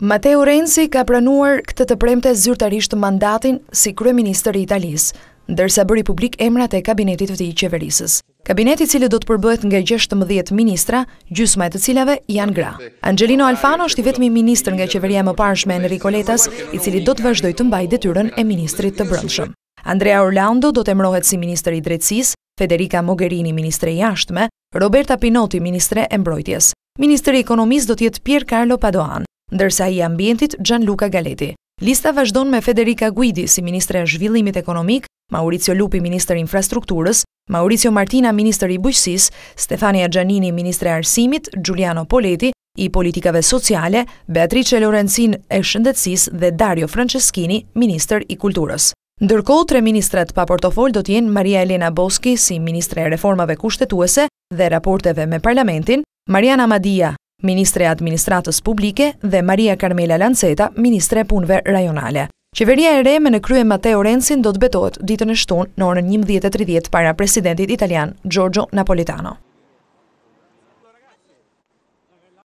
Mateo Renzi ka pranuar këtë të premte zyrtarisht mandatin si kryeministër i Italisë, ndërsa bëri publik emrat e kabinetit të tij qeverisës. Kabineti i cili do të përbëhet nga 16 ministra, gjysma e të cilave janë gra. Angelino Alfano është i vetmi ministër nga qeveria më parshme Enrico Rikoletas, i cili do të vazhdojë të mbajë detyrën e ministrit të brendshëm. Andrea Orlando do të emrohet si ministër i drejtësisë, Federica Mogherini ministre i jashtme, Roberta Pinotti ministre e mbrojtjes. Ministri i ekonomisë do të jetë Pier Carlo Padoan ndërsa i ambientit Gianluca Galeti. Lista vazhdon me Federica Guidi si Ministre e Zhvillimit Ekonomik, Mauricio Lupi Ministre Infrastrukturës, Mauricio Martina Ministre i Bujqësis, Stefania Gjanini Ministre Arsimit, Giuliano Poleti i Politikave Sociale, Beatrice Lorenzin e Shëndetsis dhe Dario Franceschini Ministre i Kulturës. Ndërko, tre ministrat pa portofol do t'jen Maria Elena Boski si Ministre e Reformave Kushtetuese dhe raporteve me Parlamentin, Mariana Madia, Ministre e Administratës Publike dhe Maria Carmela Lanceta, Ministre e Punve Rajonale. Qeveria e reme në krye Mateo Rensin do të betot ditën e shtun në orën 11.30 para presidentit italian Giorgio Napolitano.